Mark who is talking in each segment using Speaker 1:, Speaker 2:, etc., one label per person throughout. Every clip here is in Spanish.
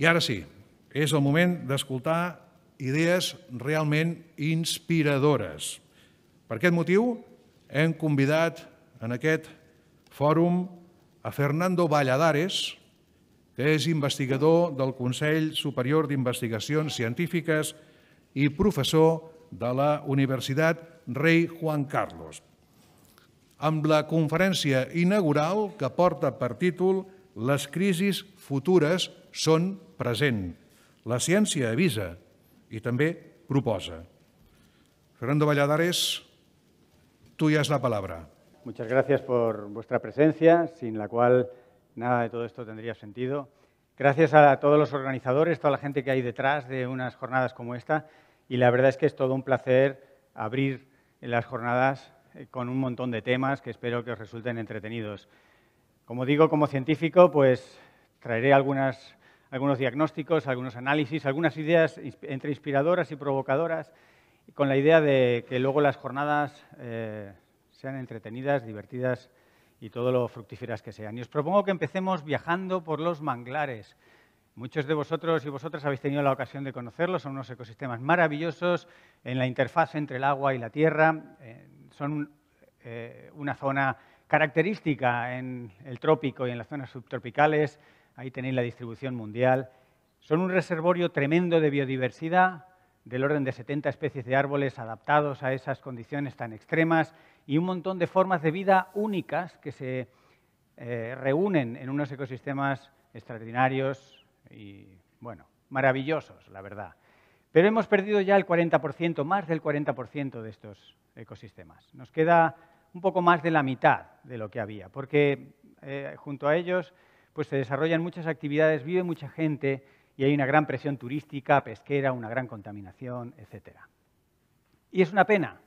Speaker 1: I ara sí, és el moment d'escoltar idees realment inspiradores. Per aquest motiu, hem convidat en aquest fòrum a Fernando Valladares, que és investigador del Consell Superior d'Investigacions Científiques i professor de la Universitat Rei Juan Carlos, amb la conferència inaugural que porta per títol Les crisis futures son present. La ciencia avisa y también proposa. Fernando Valladares, tuya es la palabra. Muchas gracias por vuestra presencia, sin la cual nada de todo esto tendría sentido. Gracias a todos los organizadores, toda la gente que hay detrás de unas jornadas como esta. Y la verdad es que es todo un placer abrir las jornadas eh, con un montón de temas que espero que os resulten entretenidos. Como digo, como científico, pues traeré algunas algunos diagnósticos, algunos análisis, algunas ideas entre inspiradoras y provocadoras, con la idea de que luego las jornadas eh, sean entretenidas, divertidas y todo lo fructíferas que sean. Y os propongo que empecemos viajando por los manglares. Muchos de vosotros y vosotras habéis tenido la ocasión de conocerlos, son unos ecosistemas maravillosos en la interfaz entre el agua y la tierra, eh, son eh, una zona característica en el trópico y en las zonas subtropicales, ahí tenéis la distribución mundial. Son un reservorio tremendo de biodiversidad, del orden de 70 especies de árboles adaptados a esas condiciones tan extremas y un montón de formas de vida únicas que se eh, reúnen en unos ecosistemas extraordinarios y, bueno, maravillosos, la verdad. Pero hemos perdido ya el 40%, más del 40% de estos ecosistemas. Nos queda un poco más de la mitad de lo que había, porque eh, junto a ellos pues se desarrollan muchas actividades, vive mucha gente y hay una gran presión turística, pesquera, una gran contaminación, etc. Y es una pena,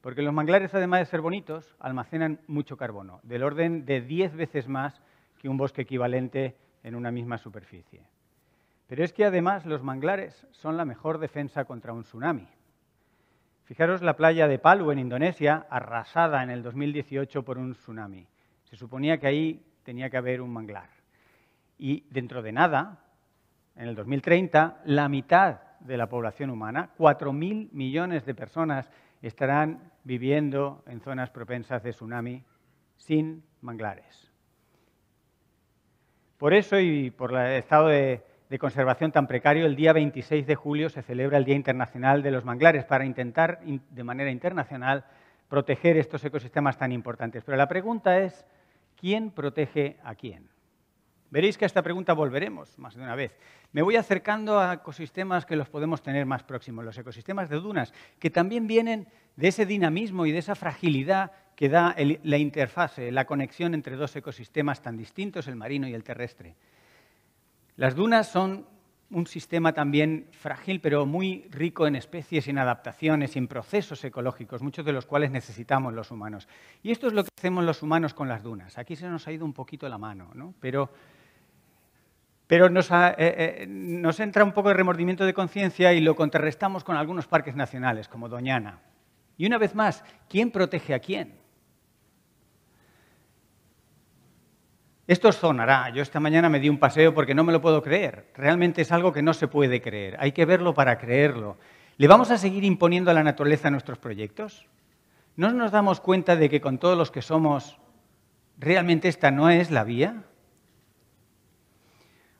Speaker 1: porque los manglares, además de ser bonitos, almacenan mucho carbono, del orden de 10 veces más que un bosque equivalente en una misma superficie. Pero es que además los manglares son la mejor defensa contra un tsunami. Fijaros la playa de Palu en Indonesia, arrasada en el 2018 por un tsunami. Se suponía que ahí tenía que haber un manglar. Y dentro de nada, en el 2030, la mitad de la población humana, 4.000 millones de personas, estarán viviendo en zonas propensas de tsunami sin manglares. Por eso y por el estado de, de, conservación tan precario, el día 26 de julio se celebra el Día Internacional de los Manglares para intentar de manera internacional proteger estos ecosistemas tan importantes. Pero la pregunta es, ¿Quién protege a quién? Veréis que a esta pregunta volveremos más de una vez. Me voy acercando a ecosistemas que los podemos tener más próximos, los ecosistemas de dunas, que también vienen de ese dinamismo y de esa fragilidad que da la interfase, la conexión entre dos ecosistemas tan distintos, el marino y el terrestre. Las dunas son un sistema también frágil, pero muy rico en especies, en adaptaciones, en procesos ecológicos, muchos de los cuales necesitamos los humanos. Y esto es lo que hacemos los humanos con las dunas. Aquí se nos ha ido un poquito la mano, ¿no? pero, nos, eh, eh, nos entra un poco de remordimiento de conciencia y lo contrarrestamos con algunos parques nacionales, como Doñana. Y una vez más, ¿quién protege a quién? Esto os sonará. Yo esta mañana me di un paseo porque no me lo puedo creer. Realmente es algo que no se puede creer. Hay que verlo para creerlo. ¿Le vamos a seguir imponiendo a la naturaleza nuestros proyectos? ¿No nos damos cuenta de que con todos los que somos, realmente esta no es la vía?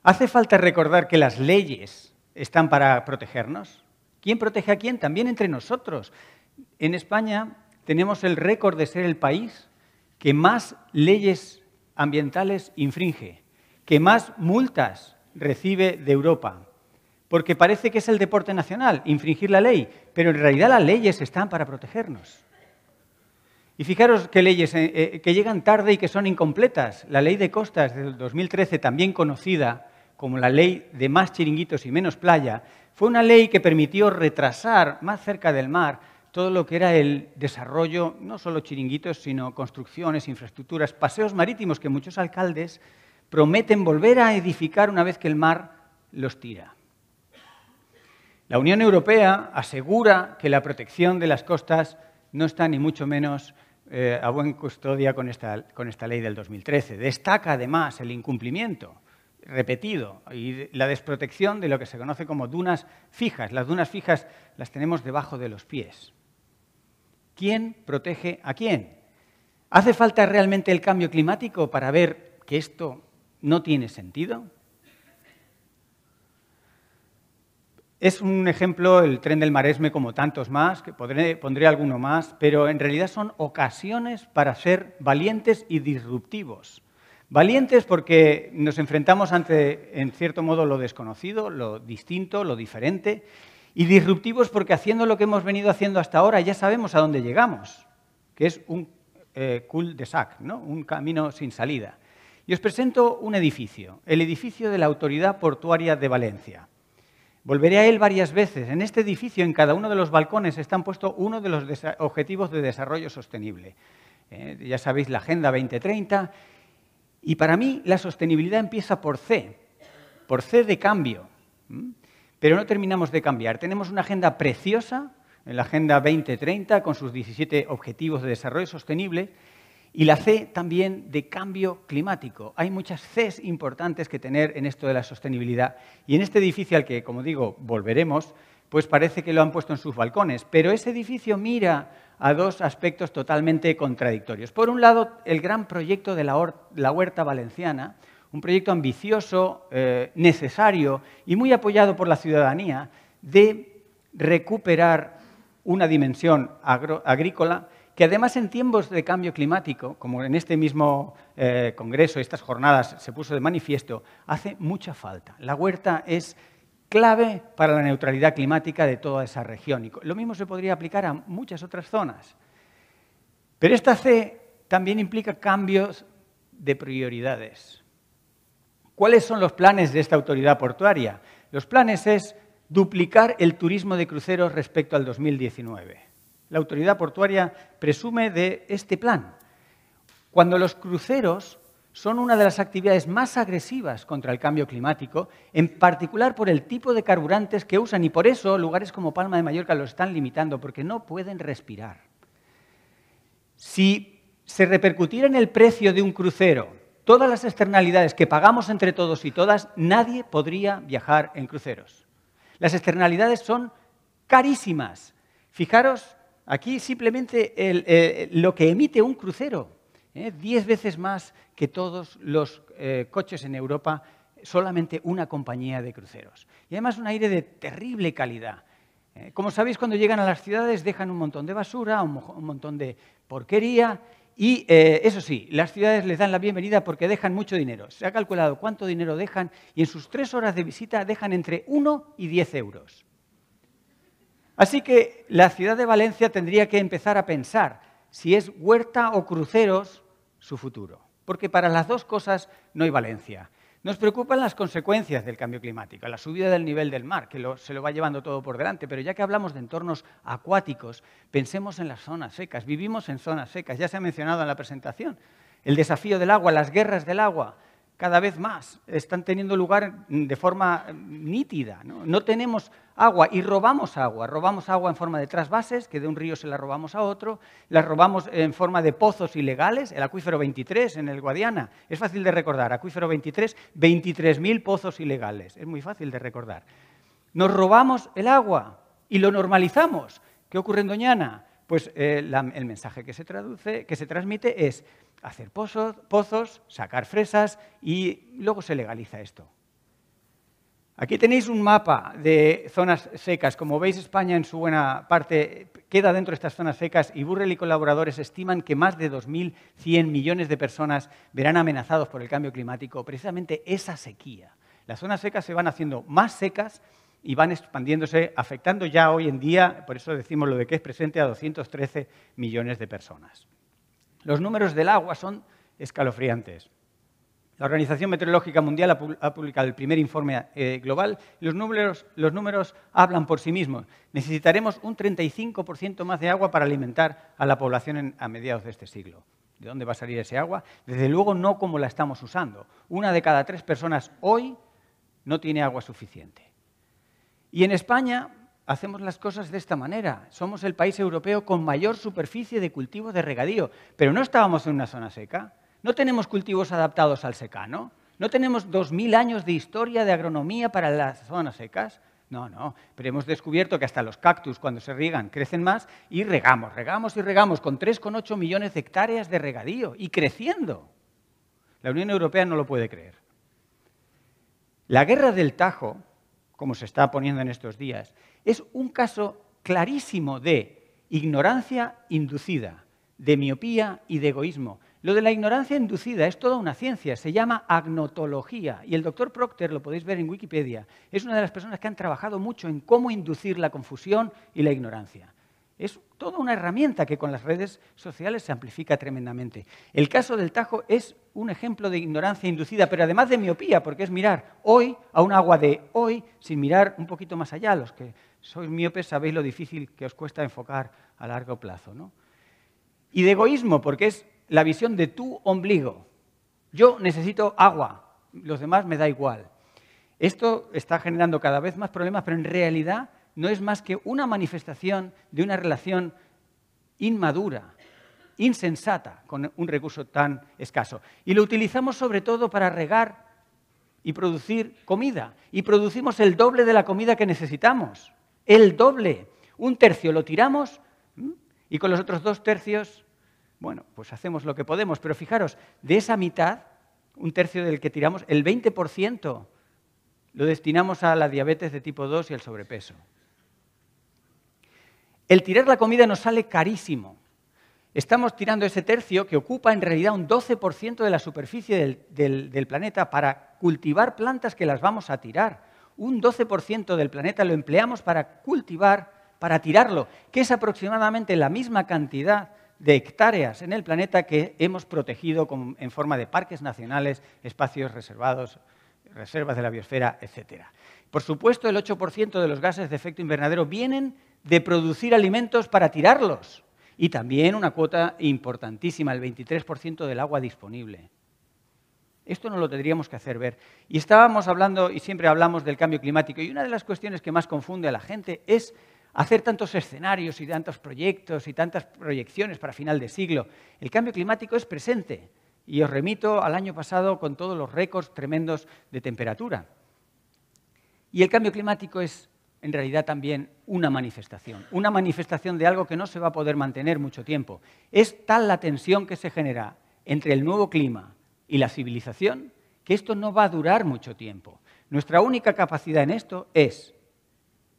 Speaker 1: ¿Hace falta recordar que las leyes están para protegernos? ¿Quién protege a quién? También entre nosotros. En España tenemos el récord de ser el país que más leyes ambientales infringe, que más multas recibe de Europa. Porque parece que es el deporte nacional, infringir la ley, pero en realidad las leyes están para protegernos. Y fijaros qué leyes eh, eh, que llegan tarde y que son incompletas. La ley de costas del 2013, también conocida como la ley de más chiringuitos y menos playa, fue una ley que permitió retrasar más cerca del mar todo lo que era el desarrollo, no solo chiringuitos, sino construcciones, infraestructuras, paseos marítimos que muchos alcaldes prometen volver a edificar una vez que el mar los tira. La Unión Europea asegura que la protección de las costas no está ni mucho menos eh, a buen custodia con esta, con esta ley del 2013. Destaca además el incumplimiento repetido y la desprotección de lo que se conoce como dunas fijas. Las dunas fijas las tenemos debajo de los pies. ¿Quién protege a quién? ¿Hace falta realmente el cambio climático para ver que esto no tiene sentido? Es un ejemplo el tren del Maresme como tantos más, que podré, pondré alguno más, pero en realidad son ocasiones para ser valientes y disruptivos. Valientes porque nos enfrentamos ante, en cierto modo, lo desconocido, lo distinto, lo diferente, y disruptivos porque haciendo lo que hemos venido haciendo hasta ahora ya sabemos a dónde llegamos, que es un eh, cul de sac, ¿no? un camino sin salida. Y os presento un edificio, el edificio de la Autoridad Portuaria de Valencia. Volveré a él varias veces. En este edificio, en cada uno de los balcones, están puestos uno de los objetivos de desarrollo sostenible. ¿eh? ya sabéis la Agenda 2030. Y para mí la sostenibilidad empieza por C, por C de cambio pero no terminamos de cambiar. Tenemos una agenda preciosa, la Agenda 2030, con sus 17 Objetivos de Desarrollo Sostenible, y la C también de cambio climático. Hay muchas Cs importantes que tener en esto de la sostenibilidad. Y en este edificio al que, como digo, volveremos, pues parece que lo han puesto en sus balcones. Pero ese edificio mira a dos aspectos totalmente contradictorios. Por un lado, el gran proyecto de la huerta valenciana, un proyecto ambicioso, eh, necesario y muy apoyado por la ciudadanía de recuperar una dimensión agrícola que además en tiempos de cambio climático, como en este mismo Congreso eh, Congreso, estas jornadas se puso de manifiesto, hace mucha falta. La huerta es clave para la neutralidad climática de toda esa región. Y lo mismo se podría aplicar a muchas otras zonas. Pero esta C también implica cambios de prioridades. ¿Cuáles son los planes de esta autoridad portuaria? Los planes es duplicar el turismo de cruceros respecto al 2019. La autoridad portuaria presume de este plan. Cuando los cruceros son una de las actividades más agresivas contra el cambio climático, en particular por el tipo de carburantes que usan y por eso lugares como Palma de Mallorca lo están limitando porque no pueden respirar. Si se repercutiera en el precio de un crucero todas las externalidades que pagamos entre todos y todas, nadie podría viajar en cruceros. Las externalidades son carísimas. Fijaros, aquí simplemente eh, lo que emite un crucero, ¿eh? diez veces más que todos los eh, coches en Europa, solamente una compañía de cruceros. Y además un aire de terrible calidad. Como sabéis, cuando llegan a las ciudades dejan un montón de basura, un montón de porquería y eh, eso sí, las ciudades les dan la bienvenida porque dejan mucho dinero. Se ha calculado cuánto dinero dejan y en sus tres horas de visita dejan entre 1 y 10 euros. Así que la ciudad de Valencia tendría que empezar a pensar si es huerta o cruceros su futuro, porque para las dos cosas no hay Valencia. Nos preocupan las consecuencias del cambio climático, la subida del nivel del mar, que se lo va llevando todo por delante, pero ya que hablamos de entornos acuáticos, pensemos en las zonas secas, vivimos en zonas secas, ya se ha mencionado en la presentación, el desafío del agua, las guerras del agua, cada vez más, están teniendo lugar de forma nítida. ¿no? tenemos agua y robamos agua. Robamos agua en forma de trasvases, que de un río se la robamos a otro, la robamos en forma de pozos ilegales, el acuífero 23 en el Guadiana. Es fácil de recordar, acuífero 23, 23.000 pozos ilegales. Es muy fácil de recordar. Nos robamos el agua y lo normalizamos. ¿Qué ocurre en Doñana? Pues eh, el mensaje que se, que se transmite es hacer pozos, pozos, sacar fresas y luego se legaliza esto. Aquí tenéis un mapa de zonas secas. Como veis, España en su buena parte queda dentro de estas zonas secas y Burrell y colaboradores estiman que más de 2.100 millones de personas verán amenazados por el cambio climático precisamente esa sequía. Las zonas secas se van haciendo más secas y van expandiéndose, afectando ya hoy en día, por eso decimos lo de que es presente, a 213 millones de personas. Los números del agua son escalofriantes. La Organización Meteorológica Mundial ha publicado el primer informe eh, global los números, los números hablan por sí mismos. Necesitaremos un 35% más de agua para alimentar a la población a mediados de este siglo. ¿De dónde va a salir ese agua? Desde luego no como la estamos usando. Una de cada tres personas hoy no tiene agua suficiente. Y en España hacemos las cosas de esta manera. Somos el país europeo con mayor superficie de cultivo de regadío, pero no estábamos en una zona seca. No tenemos cultivos adaptados al secano. No tenemos 2.000 años de historia de agronomía para las zonas secas. No, no, pero hemos descubierto que hasta los cactus cuando se riegan crecen más y regamos, regamos y regamos con 3,8 millones de hectáreas de regadío y creciendo. La Unión Europea no lo puede creer. La guerra del Tajo como se está poniendo en estos días, es un caso clarísimo de ignorancia inducida, de miopía y de egoísmo. Lo de la ignorancia inducida es toda una ciencia, se llama agnotología y el doctor Procter, lo podéis ver en Wikipedia, es una de las personas que han trabajado mucho en cómo inducir la confusión y la ignorancia. Es toda una herramienta que con las redes sociales se amplifica tremendamente. El caso del Tajo es un ejemplo de ignorancia inducida, pero además de miopía, porque es mirar hoy a un agua de hoy sin mirar un poquito más allá. Los que sois miopes sabéis lo difícil que os cuesta enfocar a largo plazo. ¿no? Y de egoísmo, porque es la visión de tu ombligo. Yo necesito agua, los demás me da igual. Esto está generando cada vez más problemas, pero en realidad no es más que una manifestación de una relación inmadura, insensata, con un recurso tan escaso. Y lo utilizamos sobre todo para regar y producir comida. Y producimos el doble de la comida que necesitamos. El doble. Un tercio lo tiramos y con los otros dos tercios, bueno, pues hacemos lo que podemos. Pero fijaros, de esa mitad, un tercio del que tiramos, el 20% lo destinamos a la diabetes de tipo 2 y al sobrepeso. El tirar la comida nos sale carísimo. Estamos tirando ese tercio que ocupa en realidad un 12% de la superficie del, planeta para cultivar plantas que las vamos a tirar. Un 12% del planeta lo empleamos para cultivar, para tirarlo, que es aproximadamente la misma cantidad de hectáreas en el planeta que hemos protegido en forma de parques nacionales, espacios reservados, reservas de la biosfera, etc. Por supuesto, el 8% de los gases de efecto invernadero vienen de producir alimentos para tirarlos. Y también una cuota importantísima, el 23% del agua disponible. Esto no lo tendríamos que hacer ver. Y estábamos hablando, y siempre hablamos del cambio climático, y una de las cuestiones que más confunde a la gente es hacer tantos escenarios y tantos proyectos y tantas proyecciones para final de siglo. El cambio climático es presente, y os remito al año pasado con todos los récords tremendos de temperatura. Y el cambio climático es en realidad también una manifestación, una manifestación de algo que no se va a poder mantener mucho tiempo. Es tal la tensión que se genera entre el nuevo clima y la civilización que esto no va a durar mucho tiempo. Nuestra única capacidad en esto es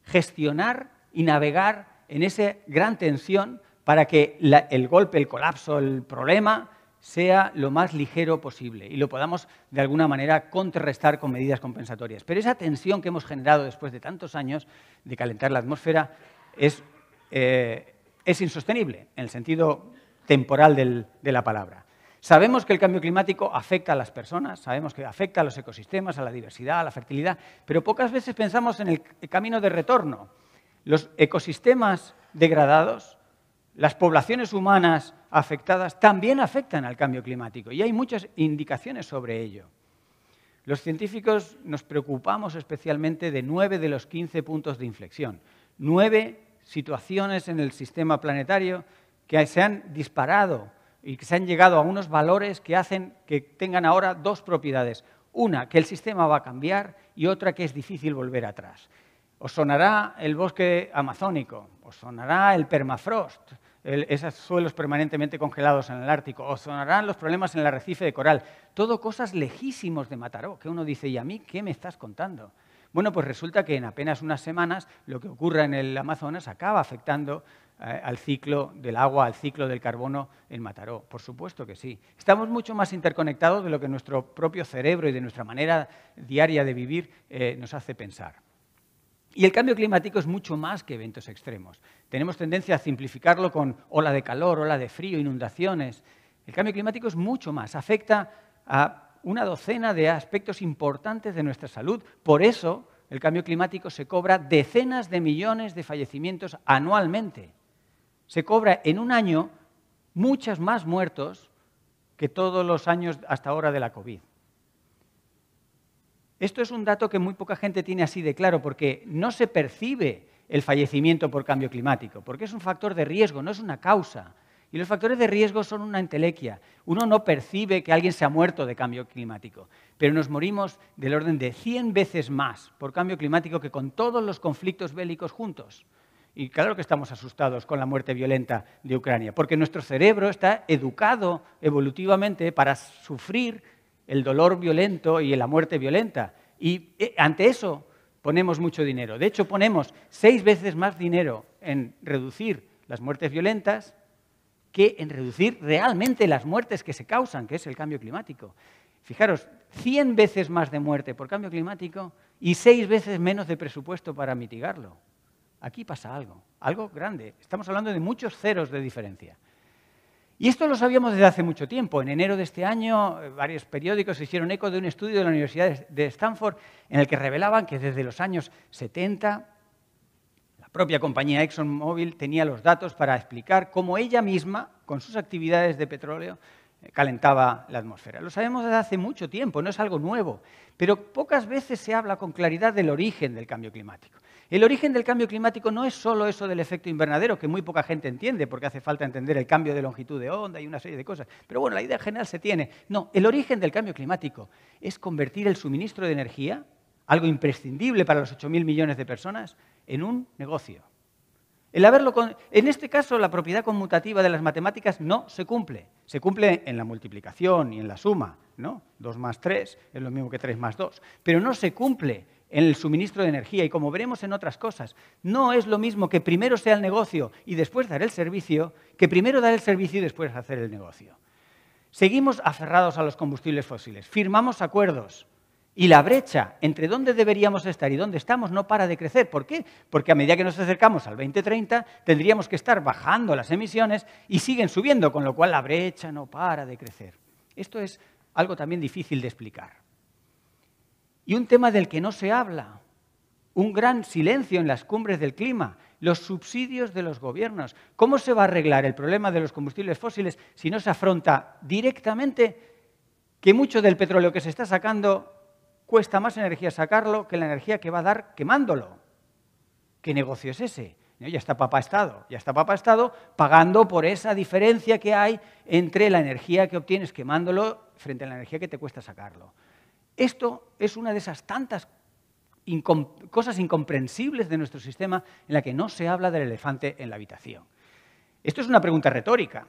Speaker 1: gestionar y navegar en esa gran tensión para que el golpe, el colapso, el problema sea lo más ligero posible y lo podamos de alguna manera contrarrestar con medidas compensatorias. Pero esa tensión que hemos generado después de tantos años de calentar la atmósfera es, eh, insostenible en el sentido temporal de la palabra. Sabemos que el cambio climático afecta a las personas, sabemos que afecta a los ecosistemas, a la diversidad, a la fertilidad, pero pocas veces pensamos en el camino de retorno. Los ecosistemas degradados, las poblaciones humanas afectadas también afectan al cambio climático y hay muchas indicaciones sobre ello. Los científicos nos preocupamos especialmente de nueve de los 15 puntos de inflexión, nueve situaciones en el sistema planetario que se han disparado y que se han llegado a unos valores que hacen que tengan ahora dos propiedades. Una, que el sistema va a cambiar y otra, que es difícil volver atrás. Os sonará el bosque amazónico, os sonará el permafrost, esos suelos permanentemente congelados en el Ártico, o sonarán los problemas en el arrecife de coral. Todo cosas lejísimos de Mataró, que uno dice, ¿y a mí qué me estás contando? Bueno, pues resulta que en apenas unas semanas lo que ocurra en el Amazonas acaba afectando eh, al ciclo del agua, al ciclo del carbono en Mataró. Por supuesto que sí. Estamos mucho más interconectados de lo que nuestro propio cerebro y de nuestra manera diaria de vivir eh, nos hace pensar. Y el cambio climático es mucho más que eventos extremos. Tenemos tendencia a simplificarlo con ola de calor, ola de frío, inundaciones. El cambio climático es mucho más. Afecta a una docena de aspectos importantes de nuestra salud. Por eso el cambio climático se cobra decenas de millones de fallecimientos anualmente. Se cobra en un año muchas más muertos que todos los años hasta ahora de la COVID. Esto es un dato que muy poca gente tiene así de claro porque no se percibe el fallecimiento por cambio climático, porque es un factor de riesgo, no es una causa. Y los factores de riesgo son una entelequia. Uno no percibe que alguien se ha muerto de cambio climático, pero nos morimos del orden de 100 veces más por cambio climático que con todos los conflictos bélicos juntos. Y claro que estamos asustados con la muerte violenta de Ucrania, porque nuestro cerebro está educado evolutivamente para sufrir el dolor violento y la muerte violenta. Y eh, ante eso ponemos mucho dinero. De hecho, ponemos seis veces más dinero en reducir las muertes violentas que en reducir realmente las muertes que se causan, que es el cambio climático. Fijaros, cien veces más de muerte por cambio climático y seis veces menos de presupuesto para mitigarlo. Aquí pasa algo, algo grande. Estamos hablando de muchos ceros de diferencia. Y esto lo sabíamos desde hace mucho tiempo. En enero de este año, eh, varios periódicos hicieron eco de un estudio de la Universidad de Stanford en el que revelaban que desde los años 70 la propia compañía ExxonMobil tenía los datos para explicar cómo ella misma, con sus actividades de petróleo, eh, calentaba la atmósfera. Lo sabemos desde hace mucho tiempo, no es algo nuevo, pero pocas veces se habla con claridad del origen del cambio climático. El origen del cambio climático no es solo eso del efecto invernadero, que muy poca gente entiende, porque hace falta entender el cambio de longitud de onda y una serie de cosas. Pero bueno, la idea general se tiene. No, el origen del cambio climático es convertir el suministro de energía, algo imprescindible para los 8.000 millones de personas, en un negocio. El haberlo con... En este caso, la propiedad conmutativa de las matemáticas no se cumple. Se cumple en la multiplicación y en la suma, ¿no? 2 más 3 es lo mismo que 3 más 2. Pero no se cumple en el suministro de energía y como veremos en otras cosas, no es lo mismo que primero sea el negocio y después dar el servicio, que primero dar el servicio y después hacer el negocio. Seguimos aferrados a los combustibles fósiles, firmamos acuerdos y la brecha entre dónde deberíamos estar y dónde estamos no para de crecer. ¿Por qué? Porque a medida que nos acercamos al 2030 tendríamos que estar bajando las emisiones y siguen subiendo, con lo cual la brecha no para de crecer. Esto es algo también difícil de explicar. Y un tema del que no se habla, un gran silencio en las cumbres del clima, los subsidios de los gobiernos. ¿Cómo se va a arreglar el problema de los combustibles fósiles si no se afronta directamente que mucho del petróleo que se está sacando cuesta más energía sacarlo que la energía que va a dar quemándolo? ¿Qué negocio es ese? Ya está papá Estado, ya está papá Estado pagando por esa diferencia que hay entre la energía que obtienes quemándolo frente a la energía que te cuesta sacarlo. Esto es una de esas tantas cosas incomprensibles de nuestro sistema en la que no se habla del elefante en la habitación. Esto es una pregunta retórica.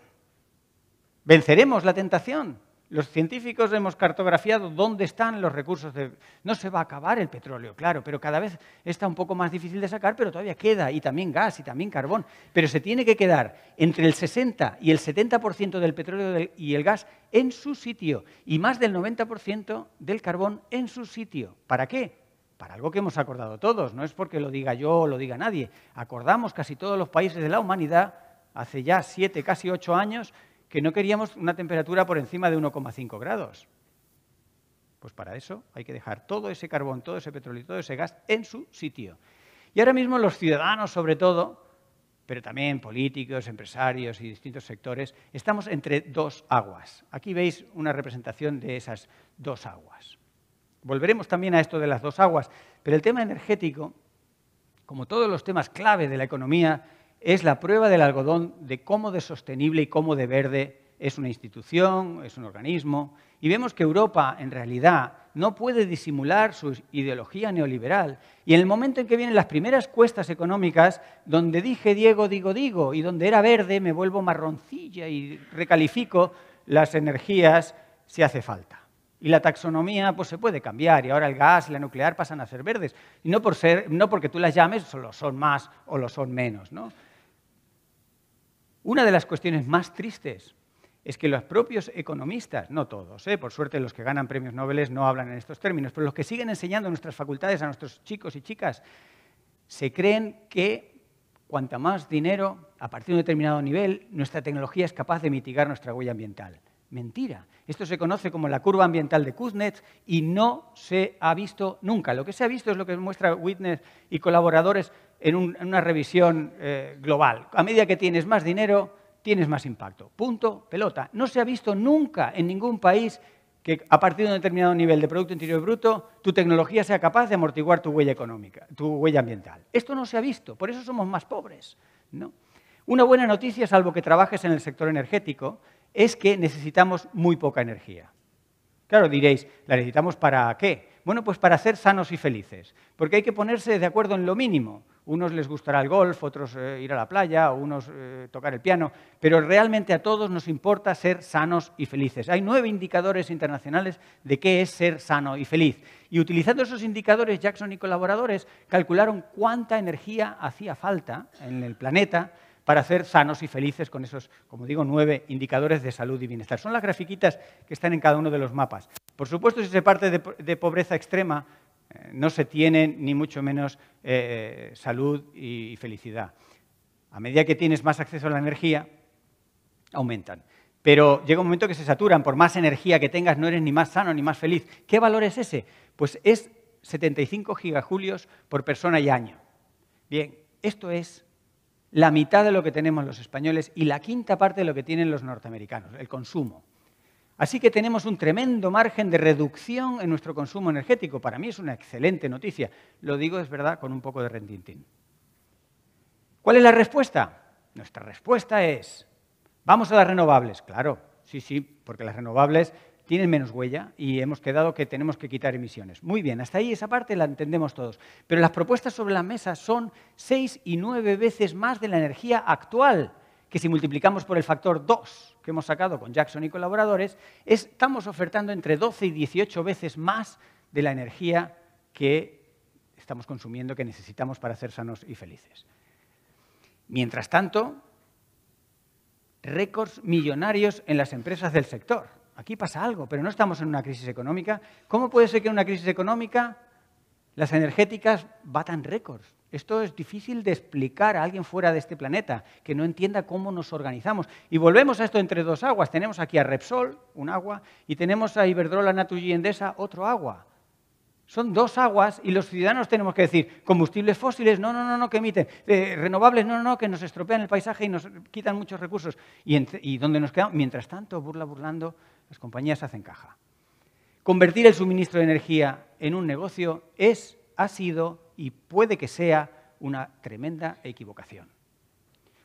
Speaker 1: ¿Venceremos la tentación? Los científicos hemos cartografiado dónde están los recursos. De... No se va a acabar el petróleo, claro, pero cada vez está un poco más difícil de sacar, pero todavía queda, y también gas, y también carbón. Pero se tiene que quedar entre el 60 y el 70% del petróleo y el gas en su sitio, y más del 90% del carbón en su sitio. ¿Para qué? Para algo que hemos acordado todos, no es porque lo diga yo o lo diga nadie. Acordamos casi todos los países de la humanidad hace ya siete, casi ocho años que no queríamos una temperatura por encima de 1,5 grados. Pues para eso hay que dejar todo ese carbón, todo ese petróleo, todo ese gas en su sitio. Y ahora mismo los ciudadanos, sobre todo, pero también políticos, empresarios y distintos sectores, estamos entre dos aguas. Aquí veis una representación de esas dos aguas. Volveremos también a esto de las dos aguas, pero el tema energético, como todos los temas clave de la economía, es la prueba del algodón de cómo de sostenible y cómo de verde es una institución, es un organismo, y vemos que Europa, en realidad, no puede disimular su ideología neoliberal. Y en el momento en que vienen las primeras cuestas económicas, donde dije Diego, digo, digo, y donde era verde, me vuelvo marroncilla y recalifico las energías se hace falta. Y la taxonomía pues, se puede cambiar, y ahora el gas y la nuclear pasan a ser verdes. Y no, por ser, no porque tú las llames, lo son más o lo son menos. ¿no? Una de las cuestiones más tristes es que los propios economistas, no todos, ¿eh? por suerte los que ganan premios Nobel no hablan en estos términos, pero los que siguen enseñando nuestras facultades a nuestros chicos y chicas, se creen que cuanta más dinero, a partir de un determinado nivel, nuestra tecnología es capaz de mitigar nuestra huella ambiental. Mentira. Esto se conoce como la curva ambiental de Kuznets y no se ha visto nunca. Lo que se ha visto es lo que muestra Witness y colaboradores en, una revisión eh, global. A medida que tienes más dinero, tienes más impacto. Punto, pelota. No se ha visto nunca en ningún país que a partir de un determinado nivel de Producto Interior Bruto, tu tecnología sea capaz de amortiguar tu huella económica, tu huella ambiental. Esto no se ha visto, por eso somos más pobres. Una buena noticia, salvo que trabajes en el sector energético, es que necesitamos muy poca energía. Claro, diréis, ¿la necesitamos para qué? Bueno, pues para ser sanos y felices, porque hay que ponerse de acuerdo en lo mínimo unos les gustará el golf, otros eh, ir a la playa, unos eh, tocar el piano, pero realmente a todos nos importa ser sanos y felices. Hay nueve indicadores internacionales de qué es ser sano y feliz. Y utilizando esos indicadores, Jackson y colaboradores calcularon cuánta energía hacía falta en el planeta para ser sanos y felices con esos, como digo, nueve indicadores de salud y bienestar. Son las grafiquitas que están en cada uno de los mapas. Por supuesto, si se parte de pobreza extrema, eh, no se tiene ni mucho menos eh, eh, salud y felicidad. A medida que tienes más acceso a la energía, aumentan. Pero llega un momento que se saturan. Por más energía que tengas, no eres ni más sano ni más feliz. ¿Qué valor es ese? Pues es 75 gigajulios por persona y año. Bien, esto es la mitad de lo que tenemos los españoles y la quinta parte de lo que tienen los norteamericanos, el consumo. Así que tenemos un tremendo margen de reducción en nuestro consumo energético. Para mí es una excelente noticia. Lo digo, es verdad, con un poco de rentintín. ¿Cuál es la respuesta? Nuestra respuesta es, vamos a las renovables. Claro, sí, sí, porque las renovables tienen menos huella y hemos quedado que tenemos que quitar emisiones. Muy bien, hasta ahí esa parte la entendemos todos. Pero las propuestas sobre la mesa son seis y nueve veces más de la energía actual que si multiplicamos por el factor 2 que hemos sacado con Jackson y colaboradores, estamos ofertando entre 12 y 18 veces más de la energía que estamos consumiendo, que necesitamos para ser sanos y felices. Mientras tanto, récords millonarios en las empresas del sector. Aquí pasa algo, pero no estamos en una crisis económica. ¿Cómo puede ser que en una crisis económica las energéticas batan récords? Esto es difícil de explicar a alguien fuera de este planeta, que no entienda cómo nos organizamos. Y volvemos a esto entre dos aguas. Tenemos aquí a Repsol, un agua, y tenemos a Iberdrola, Naturgy y Endesa, otro agua. Son dos aguas y los ciudadanos tenemos que decir, combustibles fósiles, no, no, no, no que emiten, eh, renovables, no, no, no, que nos estropean el paisaje y nos quitan muchos recursos. ¿Y, dónde nos quedamos? Mientras tanto, burla burlando, las compañías hacen caja. Convertir el suministro de energía en un negocio es, ha sido y puede que sea una tremenda equivocación.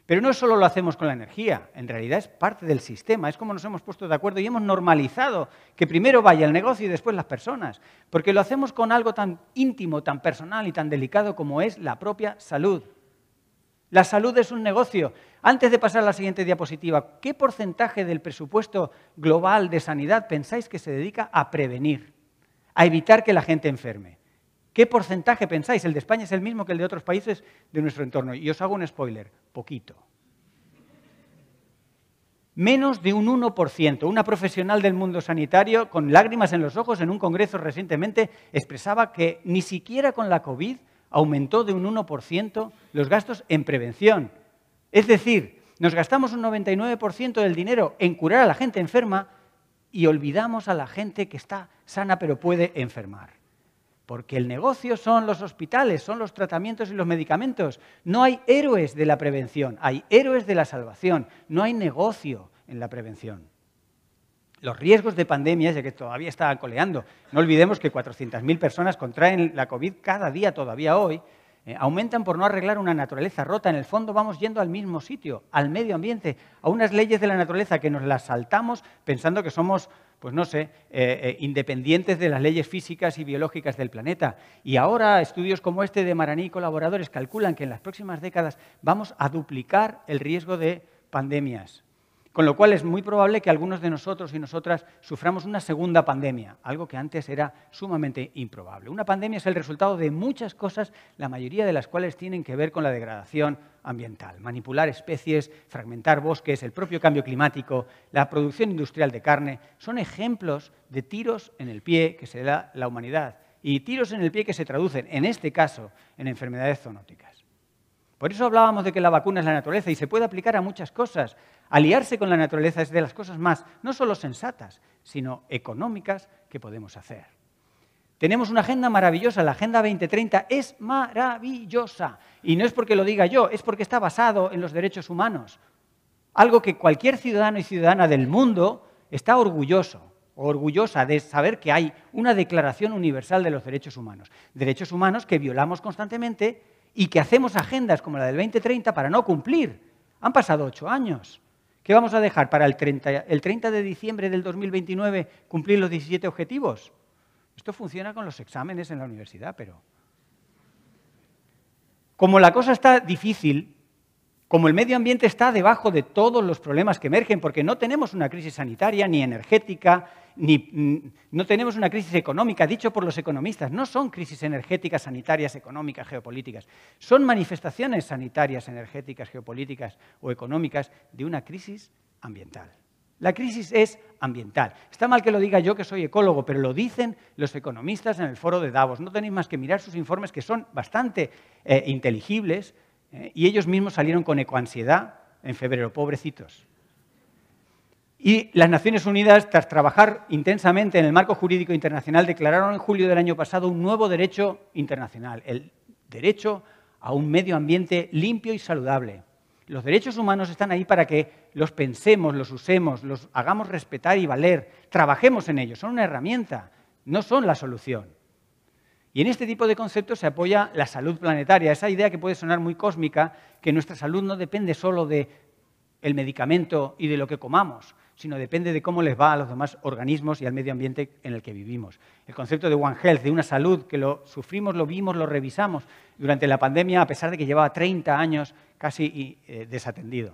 Speaker 1: Pero no solo lo hacemos con la energía, en realidad es parte del sistema, es como nos hemos puesto de acuerdo y hemos normalizado que primero vaya el negocio y después las personas, porque lo hacemos con algo tan íntimo, tan personal y tan delicado como es la propia salud. La salud es un negocio. Antes de pasar a la siguiente diapositiva, ¿qué porcentaje del presupuesto global de sanidad pensáis que se dedica a prevenir, a evitar que la gente enferme? ¿Qué porcentaje pensáis? El de España es el mismo que el de otros países de nuestro entorno. Y os hago un spoiler, poquito. Menos de un 1%. Una profesional del mundo sanitario, con lágrimas en los ojos, en un congreso recientemente, expresaba que ni siquiera con la COVID aumentó de un 1% los gastos en prevención. Es decir, nos gastamos un 99% del dinero en curar a la gente enferma y olvidamos a la gente que está sana pero puede enfermar porque el negocio son los hospitales, son los tratamientos y los medicamentos. No hay héroes de la prevención, hay héroes de la salvación, no hay negocio en la prevención. Los riesgos de pandemia, ya que todavía está coleando, no olvidemos que 400.000 personas contraen la COVID cada día todavía hoy, eh, aumentan por no arreglar una naturaleza rota. En el fondo vamos yendo al mismo sitio, al medio ambiente, a unas leyes de la naturaleza que nos las saltamos pensando que somos pues no sé, eh, eh, independientes de las leyes físicas y biológicas del planeta. Y ahora estudios como este de Maraní y colaboradores calculan que en las próximas décadas vamos a duplicar el riesgo de pandemias con lo cual es muy probable que algunos de nosotros y nosotras suframos una segunda pandemia, algo que antes era sumamente improbable. Una pandemia es el resultado de muchas cosas, la mayoría de las cuales tienen que ver con la degradación ambiental, manipular especies, fragmentar bosques, el propio cambio climático, la producción industrial de carne, son ejemplos de tiros en el pie que se da la humanidad y tiros en el pie que se traducen, en este caso, en enfermedades zoonóticas. Por eso hablábamos de que la vacuna es la naturaleza y se puede aplicar a muchas cosas. Aliarse con la naturaleza es de las cosas más, no solo sensatas, sino económicas que podemos hacer. Tenemos una agenda maravillosa, la Agenda 2030 es maravillosa. Y no es porque lo diga yo, es porque está basado en los derechos humanos. Algo que cualquier ciudadano y ciudadana del mundo está orgulloso orgullosa de saber que hay una Declaración Universal de los Derechos Humanos. Derechos humanos que violamos constantemente y que hacemos agendas como la del 2030 para no cumplir. Han pasado ocho años. ¿Qué vamos a dejar para el 30, el de diciembre del 2029 cumplir los 17 objetivos? Esto funciona con los exámenes en la universidad, pero... Como la cosa está difícil, como el medio ambiente está debajo de todos los problemas que emergen, porque no tenemos una crisis sanitaria, ni energética, ni, mm, no tenemos una crisis económica, dicho por los economistas, no son crisis energéticas, sanitarias, económicas, geopolíticas, son manifestaciones sanitarias, energéticas, geopolíticas o económicas de una crisis ambiental. La crisis es ambiental. Está mal que lo diga yo que soy ecólogo, pero lo dicen los economistas en el foro de Davos. No tenéis más que mirar sus informes que son bastante eh, inteligibles eh, y ellos mismos salieron con ecoansiedad en febrero, pobrecitos. Y las Naciones Unidas, tras trabajar intensamente en el marco jurídico internacional, declararon en julio del año pasado un nuevo derecho internacional, el derecho a un medio ambiente limpio y saludable. Los derechos humanos están ahí para que los pensemos, los usemos, los hagamos respetar y valer, trabajemos en ellos. Son una herramienta, no son la solución. Y en este tipo de conceptos se apoya la salud planetaria, esa idea que puede sonar muy cósmica, que nuestra salud no depende solo de el medicamento y de lo que comamos, sino depende de cómo les va a los demás organismos y al medio ambiente en el que vivimos. El concepto de One Health, de una salud que lo sufrimos, lo vimos, lo revisamos durante la pandemia, a pesar de que llevaba 30 años casi eh, desatendido.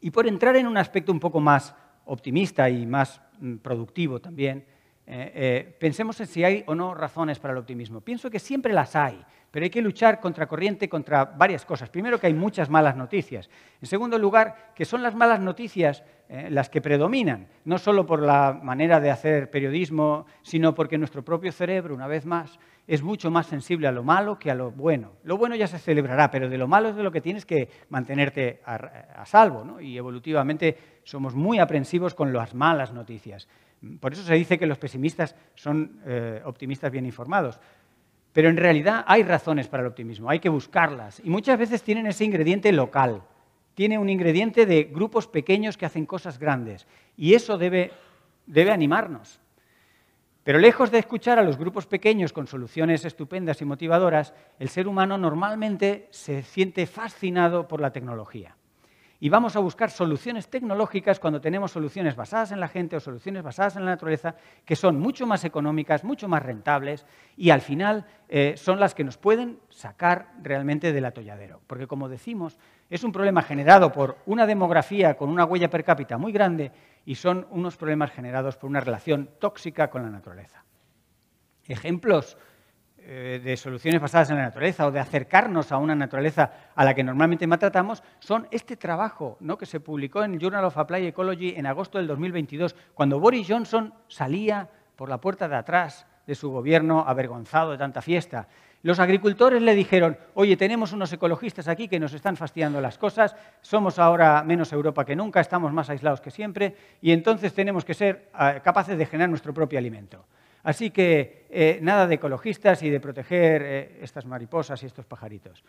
Speaker 1: Y por entrar en un aspecto un poco más optimista y más mm, productivo también, eh, eh, pensemos en si hay o no razones para el optimismo. Pienso que siempre las hay, pero hay que luchar contra corriente contra varias cosas. Primero, que hay muchas malas noticias. En segundo lugar, que son las malas noticias eh, las que predominan, no solo por la manera de hacer periodismo, sino porque nuestro propio cerebro, una vez más, es mucho más sensible a lo malo que a lo bueno. Lo bueno ya se celebrará, pero de lo malo es de lo que tienes que mantenerte a, a salvo ¿no? y evolutivamente somos muy aprensivos con las malas noticias. Por eso se dice que los pesimistas son eh, optimistas bien informados. Pero en realidad hay razones para el optimismo, hay que buscarlas. Y muchas veces tienen ese ingrediente local, tiene un ingrediente de grupos pequeños que hacen cosas grandes. Y eso debe animarnos. Pero lejos de escuchar a los grupos pequeños con soluciones estupendas y motivadoras, el ser humano normalmente se siente fascinado por la tecnología y vamos a buscar soluciones tecnológicas cuando tenemos soluciones basadas en la gente o soluciones basadas en la naturaleza que son mucho más económicas, mucho más rentables y al final eh, son las que nos pueden sacar realmente del atolladero. Porque como decimos, es un problema generado por una demografía con una huella per cápita muy grande y son unos problemas generados por una relación tóxica con la naturaleza. Ejemplos eh, de soluciones basadas en la naturaleza o de acercarnos a una naturaleza a la que normalmente maltratamos son este trabajo ¿no? que se publicó en el Journal of Applied Ecology en agosto del 2022, cuando Boris Johnson salía por la puerta de atrás de su gobierno avergonzado de tanta fiesta. Los agricultores le dijeron, oye, tenemos unos ecologistas aquí que nos están fastidiando las cosas, somos ahora menos Europa que nunca, estamos más aislados que siempre y entonces tenemos que ser ah, capaces de generar nuestro propio alimento. Así que eh, nada de ecologistas y de proteger eh, estas mariposas y estos pajaritos.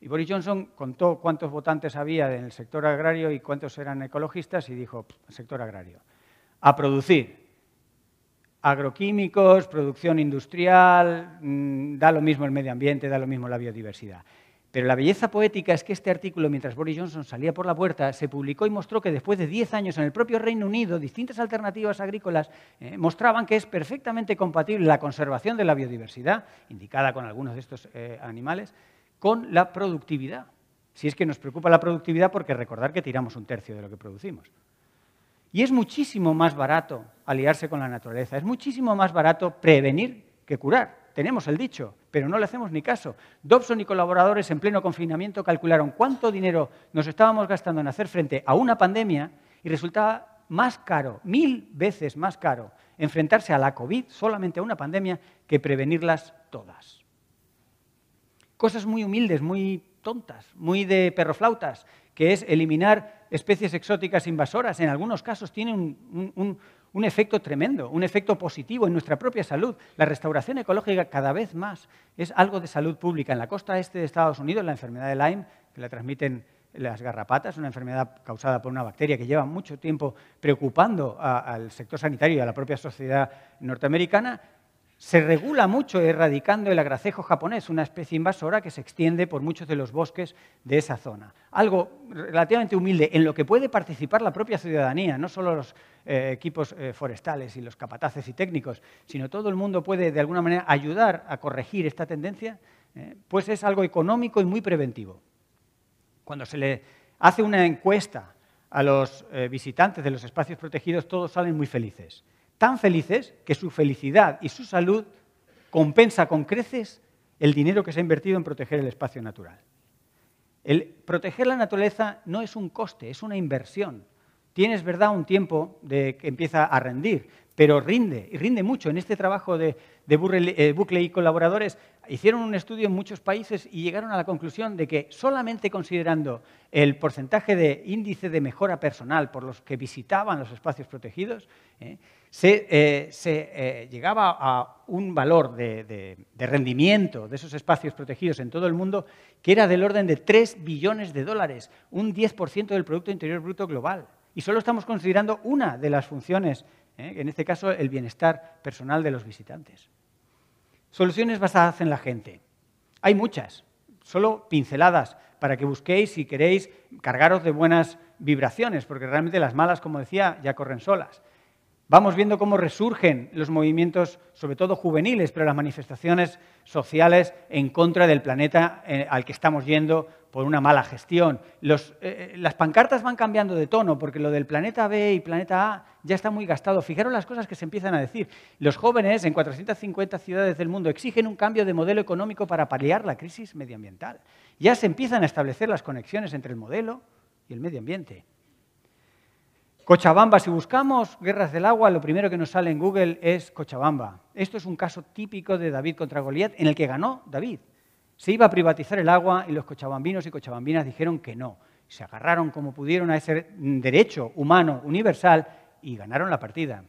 Speaker 1: Y Boris Johnson contó cuántos votantes había en el sector agrario y cuántos eran ecologistas y dijo, sector agrario, a producir agroquímicos, producción industrial, mm, da lo mismo el medio ambiente, da lo mismo la biodiversidad. Pero la belleza poética es que este artículo, mientras Boris Johnson salía por la puerta, se publicó y mostró que después de 10 años en el propio Reino Unido, distintas alternativas agrícolas eh, mostraban que es perfectamente compatible la conservación de la biodiversidad, indicada con algunos de estos eh, animales, con la productividad. Si es que nos preocupa la productividad, porque recordar que tiramos un tercio de lo que producimos. Y es muchísimo más barato aliarse con la naturaleza, es muchísimo más barato prevenir que curar. Tenemos el dicho, pero no le hacemos ni caso. Dobson y colaboradores en pleno confinamiento calcularon cuánto dinero nos estábamos gastando en hacer frente a una pandemia y resultaba más caro, mil veces más caro, enfrentarse a la COVID solamente a una pandemia que prevenirlas todas. Cosas muy humildes, muy tontas, muy de perroflautas, que es eliminar especies exóticas invasoras. En algunos casos tiene un, un efecto tremendo, un efecto positivo en nuestra propia salud. La restauración ecológica cada vez más es algo de salud pública. En la costa este de Estados Unidos, la enfermedad de Lyme, que la transmiten las garrapatas, una enfermedad causada por una bacteria que lleva mucho tiempo preocupando al sector sanitario y a la propia sociedad norteamericana, se regula mucho erradicando el agracejo japonés, una especie invasora que se extiende por muchos de los bosques de esa zona. Algo relativamente humilde en lo que puede participar la propia ciudadanía, no solo los eh, equipos eh, forestales y los capataces y técnicos, sino todo el mundo puede de alguna manera ayudar a corregir esta tendencia, eh, pues es algo económico y muy preventivo. Cuando se le hace una encuesta a los visitantes de los espacios protegidos, todos salen muy felices tan felices que su felicidad y su salud compensa con creces el dinero que se ha invertido en proteger el espacio natural. El proteger la naturaleza no es un coste, es una inversión. Tienes, verdad, un tiempo de que empieza a rendir, pero rinde, y rinde mucho. En este trabajo de, eh, Bucle y colaboradores hicieron un estudio en muchos países y llegaron a la conclusión de que solamente considerando el porcentaje de índice de mejora personal por los que visitaban los espacios protegidos, ¿eh? se, eh, llegaba a un valor de, de rendimiento de esos espacios protegidos en todo el mundo que era del orden de 3 billones de dólares, un 10% del Producto Interior Bruto global. Y solo estamos considerando una de las funciones ¿eh? en este caso el bienestar personal de los visitantes. Soluciones basadas en la gente. Hay muchas, solo pinceladas para que busquéis si queréis cargaros de buenas vibraciones, porque realmente las malas, como decía, ya corren solas. Vamos viendo cómo resurgen los movimientos, sobre todo juveniles, pero las manifestaciones sociales en contra del planeta eh, al que estamos yendo por una mala gestión. Eh, eh, las pancartas van cambiando de tono porque lo del planeta B y planeta A ya está muy gastado. Fijaros las cosas que se empiezan a decir. Los jóvenes en 450 ciudades del mundo exigen un cambio de modelo económico para paliar la crisis medioambiental. Ya se empiezan a establecer las conexiones entre el modelo y el medio ambiente. Cochabamba, si buscamos guerras del agua, lo primero que nos sale en Google es Cochabamba. Esto es un caso típico de David contra Goliat, en el que ganó David. Se iba a privatizar el agua y los cochabambinos y cochabambinas dijeron que no. Se agarraron como pudieron a ese derecho humano universal y ganaron la partida.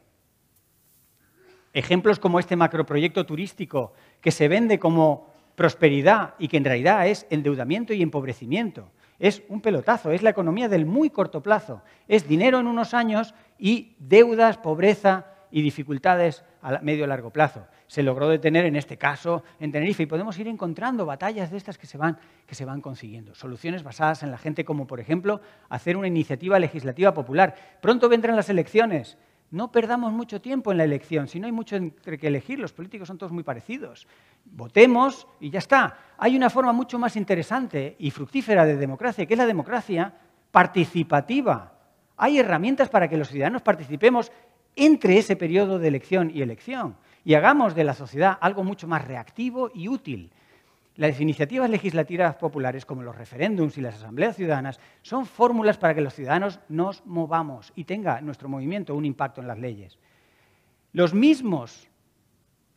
Speaker 1: Ejemplos como este macroproyecto turístico que se vende como prosperidad y que en realidad es endeudamiento y empobrecimiento es un pelotazo, es la economía del muy corto plazo, es dinero en unos años y deudas, pobreza y dificultades a medio y largo plazo. Se logró detener en este caso en Tenerife y podemos ir encontrando batallas de estas que se van, que se van consiguiendo. Soluciones basadas en la gente como por ejemplo hacer una iniciativa legislativa popular. Pronto vendrán las elecciones, no perdamos mucho tiempo en la elección, si no hay mucho entre que elegir, los políticos son todos muy parecidos. Votemos y ya está. Hay una forma mucho más interesante y fructífera de democracia, que es la democracia participativa. Hay herramientas para que los ciudadanos participemos entre ese periodo de elección y elección y hagamos de la sociedad algo mucho más reactivo y útil. Las iniciativas legislativas populares, como los referéndums y las asambleas ciudadanas, son fórmulas para que los ciudadanos nos movamos y tenga nuestro movimiento un impacto en las leyes. Los mismos,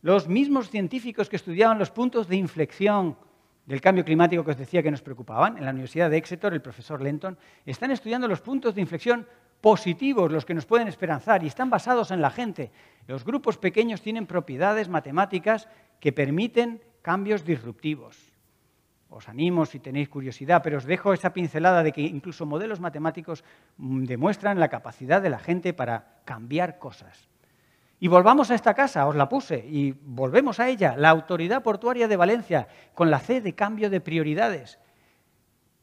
Speaker 1: los mismos científicos que estudiaban los puntos de inflexión del cambio climático que os decía que nos preocupaban, en la Universidad de Exeter, el profesor Lenton, están estudiando los puntos de inflexión positivos, los que nos pueden esperanzar, y están basados en la gente. Los grupos pequeños tienen propiedades matemáticas que permiten cambios disruptivos. Os animo si tenéis curiosidad, pero os dejo esa pincelada de que incluso modelos matemáticos mm, demuestran la capacidad de la gente para cambiar cosas. Y volvamos a esta casa, os la puse, y volvemos a ella, la Autoridad Portuaria de Valencia, con la C de cambio de prioridades.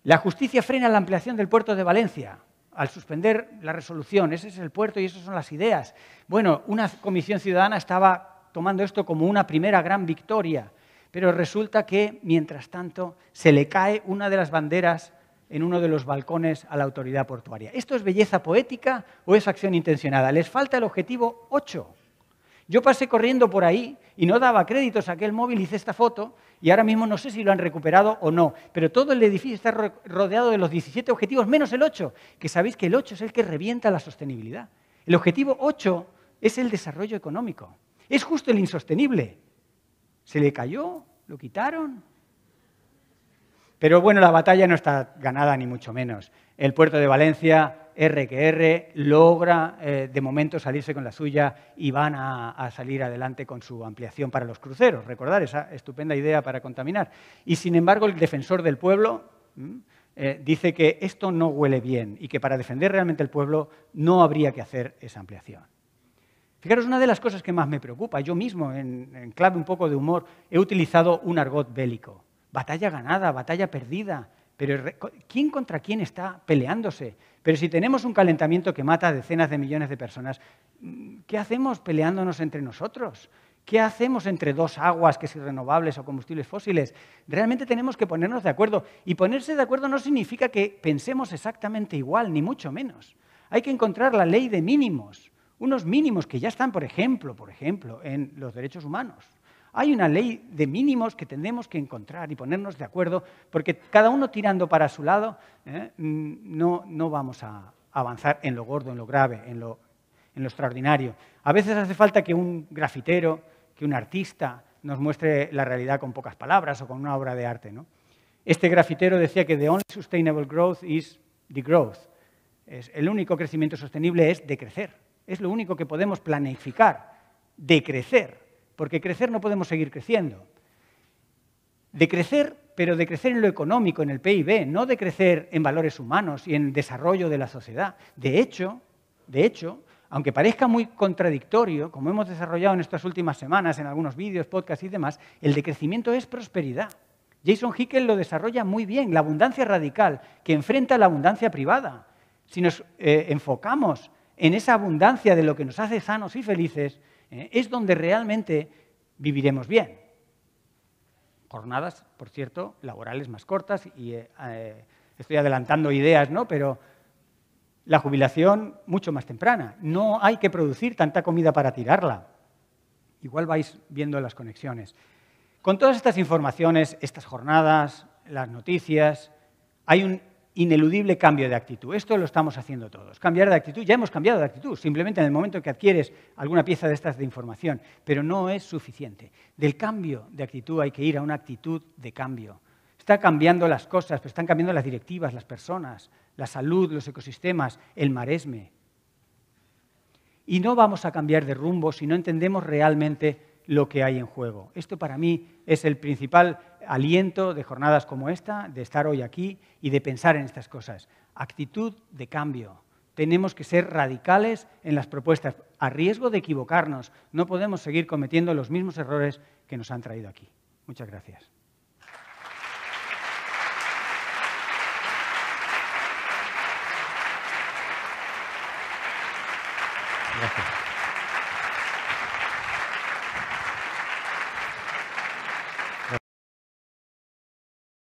Speaker 1: La justicia frena la ampliación del puerto de Valencia al suspender la resolución. Ese es el puerto y esas son las ideas. Bueno, una comisión ciudadana estaba tomando esto como una primera gran victoria. Pero resulta que, mientras tanto, se le cae una de las banderas en uno de los balcones a la autoridad portuaria. ¿Esto es belleza poética o es acción intencionada? Les falta el objetivo 8. Yo pasé corriendo por ahí y no daba créditos a aquel móvil, hice esta foto y ahora mismo no sé si lo han recuperado o no, pero todo el edificio está rodeado de los 17 objetivos menos el 8, que sabéis que el 8 es el que revienta la sostenibilidad. El objetivo 8 es el desarrollo económico. Es justo el insostenible. Se le cayó, lo quitaron. Pero bueno, la batalla no está ganada ni mucho menos. El puerto de Valencia, R que R, logra eh, de momento salirse con la suya y van a, salir adelante con su ampliación para los cruceros. Recordar esa estupenda idea para contaminar. Y sin embargo, el defensor del pueblo eh, dice que esto no huele bien y que para defender realmente el pueblo no habría que hacer esa ampliación. Fijaros, una de las cosas que más me preocupa, yo mismo, en, clave un poco de humor, he utilizado un argot bélico. Batalla ganada, batalla perdida, pero ¿quién contra quién está peleándose? Pero si tenemos un calentamiento que mata a decenas de millones de personas, mm, ¿qué hacemos peleándonos entre nosotros? ¿Qué hacemos entre dos aguas, que son renovables o combustibles fósiles? Realmente tenemos que ponernos de acuerdo. Y ponerse de acuerdo no significa que pensemos exactamente igual, ni mucho menos. Hay que encontrar la ley de mínimos unos mínimos que ya están, por ejemplo, por ejemplo, en los derechos humanos. Hay una ley de mínimos que tenemos que encontrar y ponernos de acuerdo, porque cada uno tirando para su lado ¿eh? mm, no, vamos a avanzar en lo gordo, en lo grave, en lo, extraordinario. A veces hace falta que un grafitero, que un artista nos muestre la realidad con pocas palabras o con una obra de arte. Este grafitero decía que the only sustainable growth is the growth. el único crecimiento sostenible es decrecer es lo único que podemos planificar, de crecer, porque crecer no podemos seguir creciendo. De crecer, pero de crecer en lo económico, en el PIB, no de crecer en valores humanos y en desarrollo de la sociedad. De hecho, de hecho, aunque parezca muy contradictorio, como hemos desarrollado en estas últimas semanas en algunos vídeos, podcasts y demás, el decrecimiento es prosperidad. Jason Hickel lo desarrolla muy bien, la abundancia radical que enfrenta la abundancia privada. Si nos eh, enfocamos en esa abundancia de lo que nos hace sanos y felices, eh, es donde realmente viviremos bien. Jornadas, por cierto, laborales más cortas y eh, eh, estoy adelantando ideas, ¿no? Pero la jubilación mucho más temprana. No hay que producir tanta comida para tirarla. Igual vais viendo las conexiones. Con todas estas informaciones, estas jornadas, las noticias, hay un ineludible cambio de actitud. Esto lo estamos haciendo todos. Cambiar de actitud, ya hemos cambiado de actitud, simplemente en el momento que adquieres alguna pieza de estas de información, pero no es suficiente. Del cambio de actitud hay que ir a una actitud de cambio. Está cambiando las cosas, pero están cambiando las directivas, las personas, la salud, los ecosistemas, el maresme. Y no vamos a cambiar de rumbo si no entendemos realmente lo que hay en juego. Esto para mí es el principal aliento de jornadas como esta, de estar hoy aquí y de pensar en estas cosas. Actitud de cambio. Tenemos que ser radicales en las propuestas, a riesgo de equivocarnos. No podemos seguir cometiendo los mismos errores que nos han traído aquí. Muchas gracias.